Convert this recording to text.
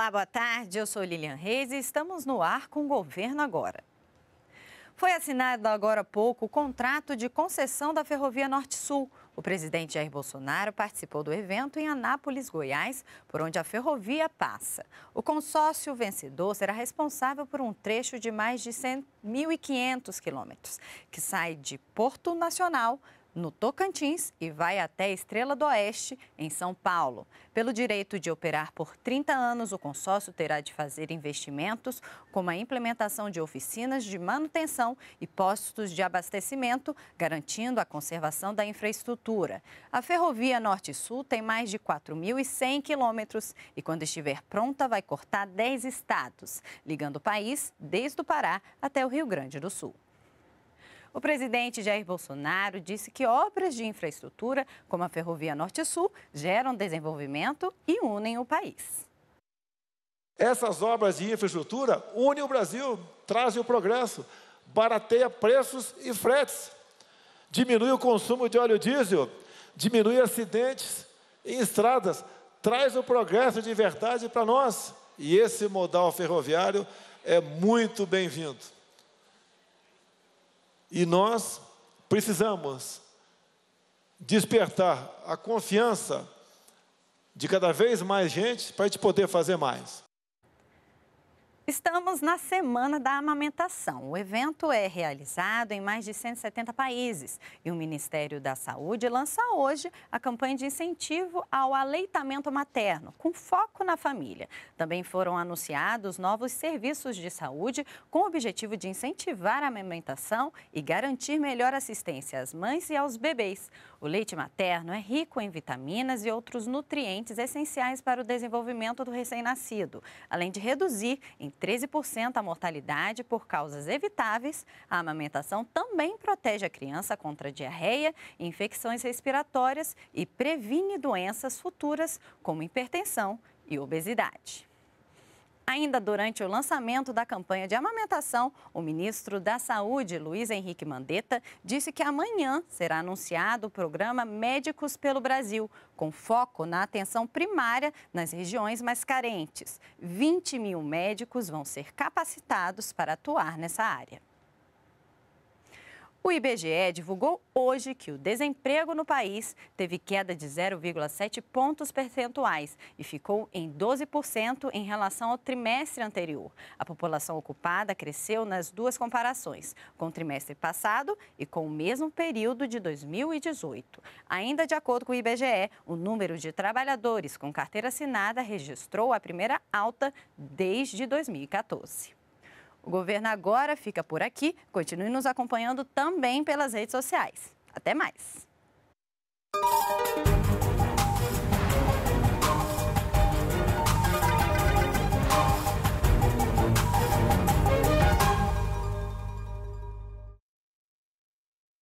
Olá, boa tarde. Eu sou Lilian Reis e estamos no ar com o Governo Agora. Foi assinado agora há pouco o contrato de concessão da Ferrovia Norte-Sul. O presidente Jair Bolsonaro participou do evento em Anápolis, Goiás, por onde a ferrovia passa. O consórcio vencedor será responsável por um trecho de mais de 1.500 quilômetros, que sai de Porto Nacional, no Tocantins e vai até Estrela do Oeste, em São Paulo. Pelo direito de operar por 30 anos, o consórcio terá de fazer investimentos como a implementação de oficinas de manutenção e postos de abastecimento, garantindo a conservação da infraestrutura. A ferrovia Norte-Sul tem mais de 4.100 quilômetros e, quando estiver pronta, vai cortar 10 estados, ligando o país desde o Pará até o Rio Grande do Sul. O presidente Jair Bolsonaro disse que obras de infraestrutura, como a Ferrovia Norte-Sul, geram desenvolvimento e unem o país. Essas obras de infraestrutura unem o Brasil, trazem o progresso, barateia preços e fretes, diminui o consumo de óleo diesel, diminui acidentes em estradas, traz o progresso de verdade para nós. E esse modal ferroviário é muito bem-vindo. E nós precisamos despertar a confiança de cada vez mais gente para a gente poder fazer mais. Estamos na Semana da Amamentação. O evento é realizado em mais de 170 países e o Ministério da Saúde lança hoje a campanha de incentivo ao aleitamento materno, com foco na família. Também foram anunciados novos serviços de saúde com o objetivo de incentivar a amamentação e garantir melhor assistência às mães e aos bebês. O leite materno é rico em vitaminas e outros nutrientes essenciais para o desenvolvimento do recém-nascido, além de reduzir em 13% a mortalidade por causas evitáveis, a amamentação também protege a criança contra diarreia, infecções respiratórias e previne doenças futuras como hipertensão e obesidade. Ainda durante o lançamento da campanha de amamentação, o ministro da Saúde, Luiz Henrique Mandetta, disse que amanhã será anunciado o programa Médicos pelo Brasil, com foco na atenção primária nas regiões mais carentes. 20 mil médicos vão ser capacitados para atuar nessa área. O IBGE divulgou hoje que o desemprego no país teve queda de 0,7 pontos percentuais e ficou em 12% em relação ao trimestre anterior. A população ocupada cresceu nas duas comparações, com o trimestre passado e com o mesmo período de 2018. Ainda de acordo com o IBGE, o número de trabalhadores com carteira assinada registrou a primeira alta desde 2014. O governo agora fica por aqui. Continue nos acompanhando também pelas redes sociais. Até mais!